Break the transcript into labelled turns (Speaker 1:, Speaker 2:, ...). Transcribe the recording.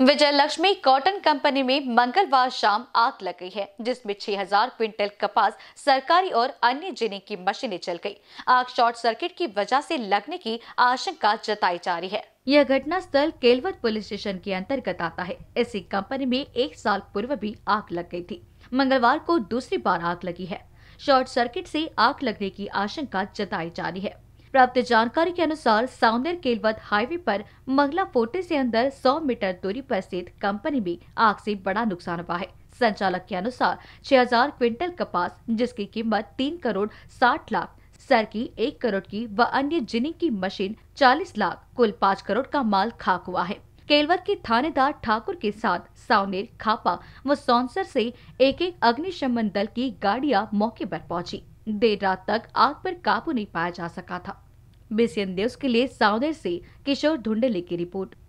Speaker 1: विजय Lakshmi cotton company में मंगलवार शाम आग लग गई है जिसमें 6000 क्विंटल कपास सरकारी और अन्य जिने की मशीनें चल गई आग शॉर्ट सर्किट की वजह से लगने की आशंका जताई जा रही है यह घटना स्थल केलवत पुलिस स्टेशन के अंतर्गत आता है ऐसी कंपनी में एक साल पूर्व भी आग लग गई थी मंगलवार को दूसरी बार आग लगी है शॉर्ट सर्किट से आग लगने की आशंका जताई जा रही है प्राप्त जानकारी के अनुसार सावनेर केलवत हाईवे पर मंगला फोटे से अंदर 100 मीटर दूरी पर स्थित कंपनी में आग से बड़ा नुकसान हुआ है संचालक के अनुसार 6000 क्विंटल कपास जिसकी कीमत 3 करोड़ 60 लाख सर की एक करोड़ की व अन्य जिनिंग की मशीन 40 लाख कुल 5 करोड़ का माल खाक हुआ है केलवत के थानेदार ठाकुर के साथ सावनेर खापा व सौनसर ऐसी एक एक अग्निशमन दल की गाड़िया मौके आरोप पहुँची देर रात तक आग पर काबू नहीं पाया जा सका था बीसीएन न्यूज के लिए सावनेर से किशोर ढूंढले की रिपोर्ट